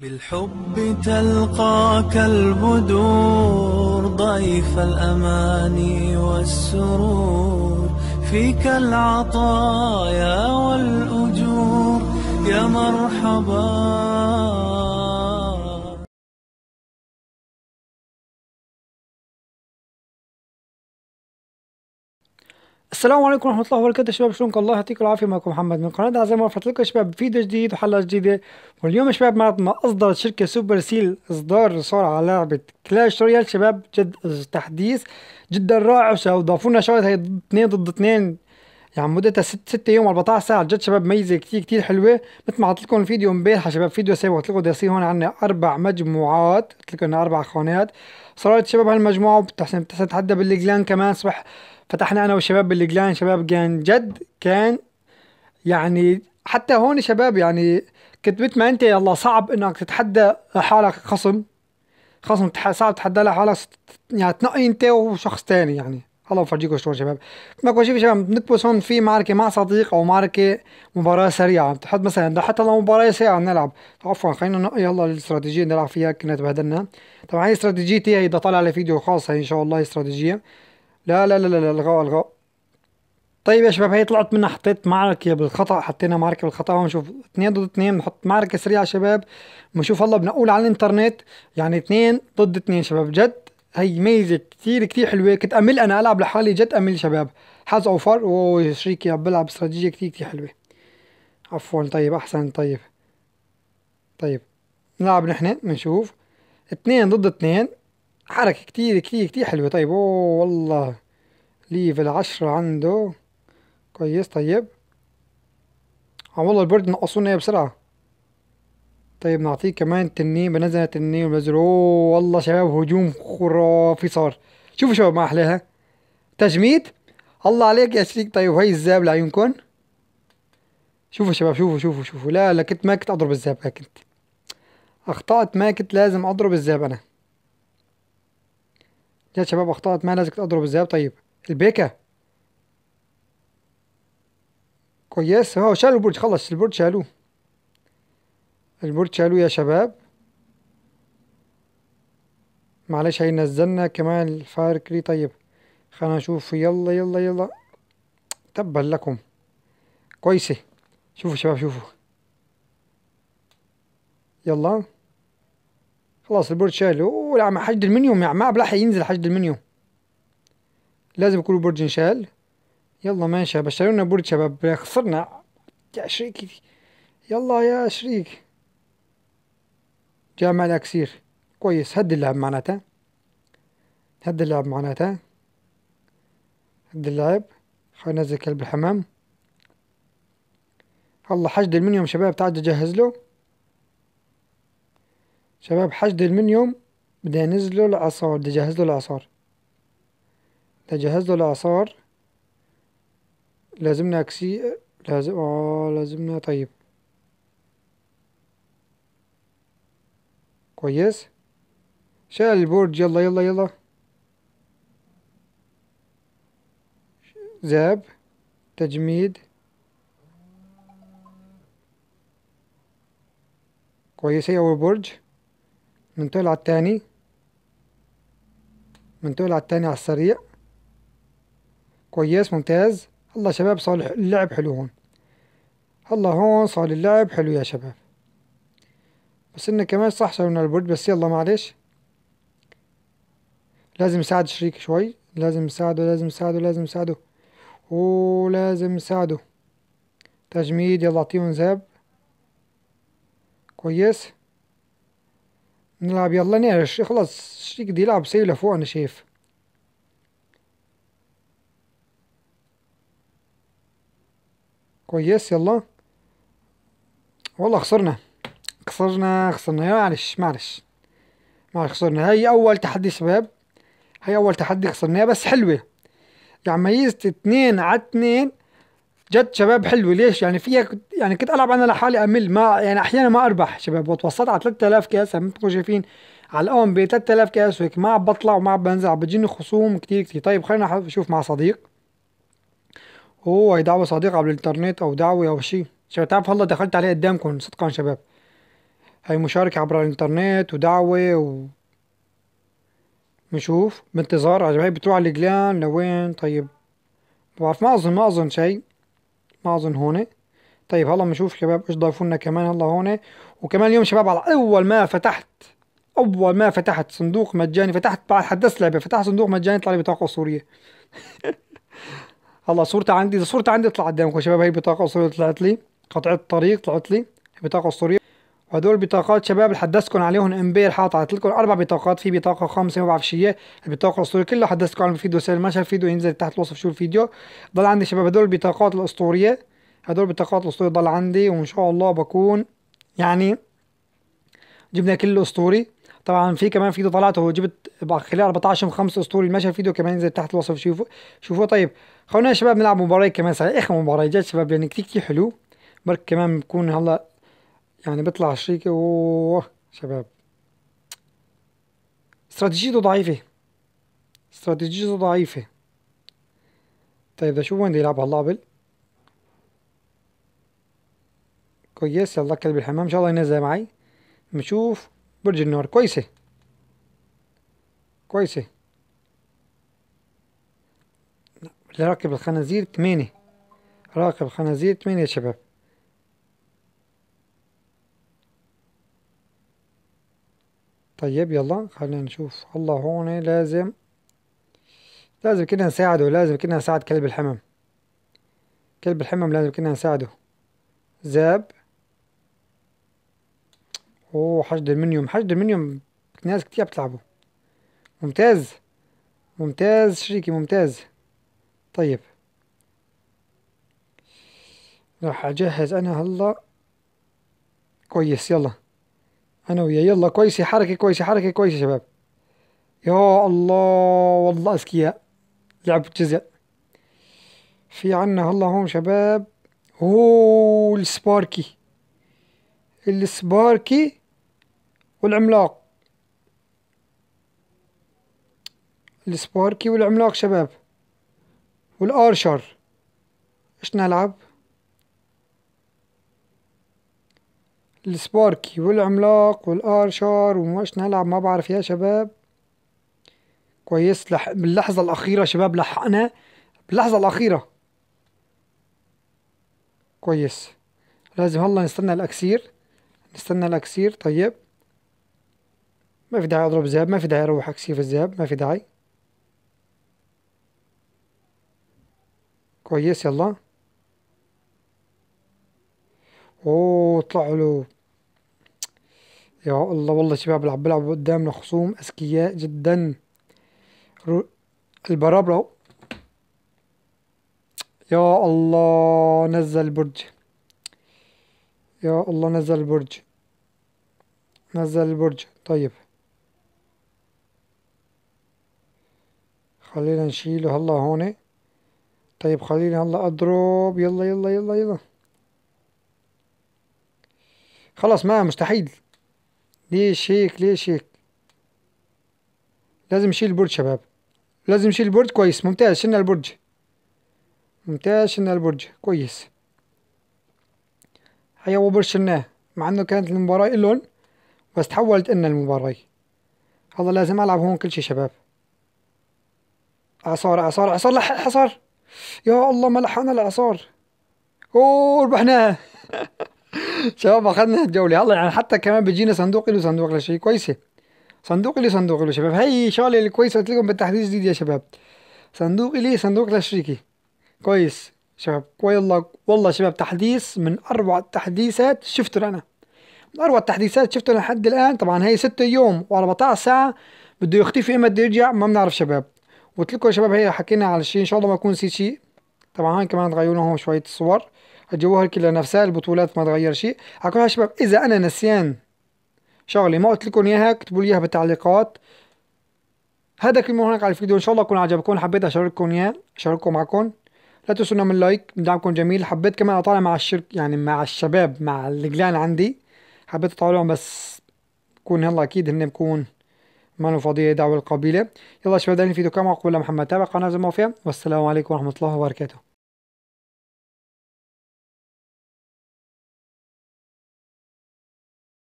بالحب تلقاك البدور ضيف الأماني والسرور فيك العطايا والأجور يا مرحبا السلام عليكم ورحمه الله وبركاته شباب شلونكم الله يعطيكم العافيه معكم محمد من قناه عزيز ورفعت لكم شباب فيديو جديد وحلقه جديده واليوم شباب ما اصدرت شركه سوبر سيل اصدار صار على لعبه كلاش رويال شباب جد تحديث جدا رائع وضافوا لنا شغله هي 2 ضد 2 يعني مدتها 6 6 يوم 14 ساعه جد شباب ميزه كثير كثير حلوه مثل ما حطيت لكم الفيديو امبارح شباب فيديو سابق قلت لكم بده يصير هون عندنا اربع مجموعات قلت لكم اربع خانات صارت شباب هالمجموعه بتحسن بتحسن تحدى بالجلان كمان صبح فتحنا انا والشباب بالجلان شباب كان جد كان يعني حتى هون شباب يعني كنت مثل ما انت يلا صعب انك تتحدى حالك خصم خصم صعب تتحدى لحالك يعني تنقي انت وشخص ثاني يعني الله بفرجيكم شلون شباب ما كل شيء شباب بنكبس هون في معركه مع صديق او معركه مباراه سريعه تحط مثلا حتى لو مباراه سريعه نلعب عفوا خلينا نقي يلا الاستراتيجيه نلعب فيها كنا تبهدلنا طبعا هي استراتيجيتي هي بدي اطلع لي فيديو خاص هي ان شاء الله استراتيجيه لا لا لا لا الغاء الغاء طيب يا شباب هي طلعت منها حطيت معركة بالخطأ حطينا معركة بالخطأ ونشوف اثنين ضد اثنين بنحط معركة سريعة شباب بنشوف هلا بنقول على الانترنت يعني اثنين ضد اثنين شباب جد هي ميزة كثير كثير حلوة كنت أمل أنا ألعب لحالي جد أمل شباب حظ أو شريكي عم بلعب استراتيجية كثير كثير حلوة عفوا طيب أحسن طيب طيب نلعب نحن بنشوف اثنين ضد اثنين حركة كتير كتير كتير حلوة طيب اوه والله ليفل عشرة عنده كويس طيب اه والله البرد نقصونا بسرعة طيب نعطيه كمان تنين بنزل تنين والبزر اوه والله شباب هجوم خرافي صار شوفوا شباب ما احلاها تجميد الله عليك يا شريك طيب هاي الزاب لعيونكم شوفوا شباب شوفوا شوفوا شوفوا لا لا كنت ما كنت اضرب الزاب كنت اخطأت ما كنت لازم اضرب الزاب انا يا شباب اخطأت ما لازم تضرب الذئاب طيب البيكة كويس اهو شالوا البرج خلص البرج شالوه البرج شالوه يا شباب معلش هينزلنا كمان الفاركري طيب خلينا نشوف يلا يلا يلا تبا لكم كويسة شوفوا شباب شوفوا يلا خلاص البورد شال ولا مع حشد المنيوم يعني ما بلاح ينزل حشد المنيوم لازم يكون البورد انشال يلا ماشي بشتري لنا برج شباب خسرنا يا شريك يلا يا شريك جامع الاكسير كويس هد اللعب معناتها هد اللعب معناتها هد اللعب خلينا ننزل كلب الحمام الله حشد المنيوم شباب تعال جهز له شباب حشد المنيوم بدي انزله الاعصار بدي اجهز له الاعصار بدي اجهز له الاعصار لازمنا اكسي لازم اه لازمنا طيب كويس شال البورد يلا يلا يلا ذاب تجميد كويس هي أول برج بننتقل على التاني بننتقل على التاني على السريع كويس ممتاز الله شباب صار اللعب حلو هون الله هون صار اللعب حلو يا شباب بس انه كمان صح شالونا البرد بس يلا معلش لازم نساعد شريك شوي لازم نساعده لازم نساعده لازم يساعده ولازم نساعده تجميد يلا اعطيهم ذهب كويس نلعب يلا نعش خلاص شيك دي يلعب سيولة لفوق انا شايف كويس يلا والله خسرنا خسرنا خسرنا معلش معلش معلش خسرنا هاي اول تحدي شباب هاي اول تحدي خسرناه بس حلوه يعني ميزة اتنين على اتنين جد شباب حلوه ليش يعني فيها يعني كنت العب انا لحالي امل ما يعني احيانا ما اربح شباب وتوسطت على 3000 كاس مثل ما تكونوا شايفين على الأون ب 3000 كاس وهيك ما عم بطلع وما عم بنزل عم بتجيني خصوم كثير كثير طيب خلينا نشوف مع صديق هو دعوة صديق على الانترنت او دعوة او شيء شباب تعرف هلا دخلت عليه قدامكم صدقا شباب هي مشاركة عبر الانترنت ودعوة و بنشوف بانتظار هي بتروح على الجلان لوين طيب بعرف ما اظن ما اظن شيء ما اظن هون طيب هلا بنشوف شباب ايش ضايفوا لنا كمان هلا هون وكمان اليوم شباب على اول ما فتحت اول ما فتحت صندوق مجاني فتحت بعد حدثت لعبه فتحت صندوق مجاني طلع لي بطاقه سوريه هلا صورتها عندي اذا صورتها عندي طلعت قدامكم شباب هي بطاقه سوريه طلعت لي قطعت الطريق طلعت لي بطاقه اسطوريه ودول بطاقات شباب اللي حدثتكم عليهم امبارح حاطط لكم اربع بطاقات في بطاقه خامسه ما شو هي إيه. البطاقه الاسطوريه كلها حدثتكم عنهم فيديو سهل المشهد فيديو ينزل تحت الوصف شو الفيديو ضل عندي شباب هدول البطاقات الاسطوريه هدول البطاقات الاسطوريه ضل عندي وان شاء الله بكون يعني جبنا كل الاسطوري طبعا في كمان فيديو طلعته جبت خلال 14 5 اسطوري المشهد فيديو كمان ينزل تحت الوصف شوفوا شوفوا طيب خلونا يا شباب نلعب مباراه كمان اخر مباراه جد شباب يعني كثير كثير حلو برك كمان بكون هلا يعني بيطلع الشريك اوه شباب استراتيجيته ضعيفة استراتيجيته ضعيفة طيب ده شو وين بده يلعب هاللعبة كويس يلا كلب الحمام ان شاء الله ينزل معي بنشوف برج النار كويسة كويسة راكب الخنازير ثمانية راكب الخنازير ثمانية يا شباب طيب يلا خلينا نشوف الله هون لازم لازم كنا نساعده لازم كنا نساعد كلب الحمام كلب الحمام لازم كنا نساعده ذاب اوه حشد المنيوم حشد المنيوم ناس كتير بتلعبه ممتاز ممتاز شريكي ممتاز طيب راح اجهز انا هلا كويس يلا انا وياه يلا كويسه حركه كويسه حركه كويسه شباب يا الله والله اذكياء لعب جزاء في عنا هلا هون شباب هو السباركي السباركي والعملاق السباركي والعملاق شباب والارشر ايش نلعب السباركي والعملاق والارشر ومش نلعب ما بعرف يا شباب كويس لح... باللحظة الأخيرة شباب لحقنا باللحظة الأخيرة كويس لازم هلا نستنى الأكسير نستنى الأكسير طيب ما في داعي أضرب ذهب ما في داعي أروح أكسير الذهب ما في داعي كويس يلا اوه طلعوا له يا الله والله شباب اللي عم بيلعبوا قدامنا خصوم اذكياء جدا البرابرة يا الله نزل برج يا الله نزل البرج نزل البرج طيب خلينا نشيله هلا هون طيب خلينا هلا اضرب يلا يلا يلا يلا خلاص ما مستحيل ليش هيك ليش هيك لازم نشيل البرج شباب لازم نشيل البرج كويس ممتاز شلنا البرج ممتاز شلنا البرج كويس هيا وبرج شلناه مع انه كانت المباراة إلون بس تحولت إلنا المباراة هذا لازم ألعب هون كل شي شباب إعصار إعصار إعصار لح حصار يا الله ما لحقنا الإعصار أوه ربحناها شباب اخدنا الجوله يلا يعني حتى كمان بيجينا صندوق له صندوق له شيء كويسه صندوق لي صندوق له شباب هاي شغله الكويسه قلت لكم بالتحديث جديد يا شباب صندوق لي صندوق لشريكي كويس شباب والله والله شباب تحديث من اروع التحديثات شفته انا من اروع التحديثات شفته لحد الان طبعا هي ستة يوم و14 ساعه بده يختفي اما بده يرجع ما بنعرف شباب قلت لكم يا شباب هي حكينا على شيء ان شاء الله ما يكون سي شيء طبعا هون كمان غيروا هون شويه صور الجواهر كلها نفسها البطولات ما تغير شيء هكا يا شباب اذا انا نسيان شغلي ما قلت لكم اياها اكتبوا لي اياها بالتعليقات هذا كل هناك على الفيديو ان شاء الله يكون عجبكم حبيت اشارككم اياه اشارككم معكم لا تنسونا من لايك دعمكم جميل حبيت كمان اطالع مع الشرك يعني مع الشباب مع الجلان عندي حبيت اطالعهم بس كون يلا اكيد هن بكون له فضيه دعوة القبيلة يلا شباب ده الفيديو كما معكم محمد تابع قناة زي ما فيها والسلام عليكم ورحمة الله وبركاته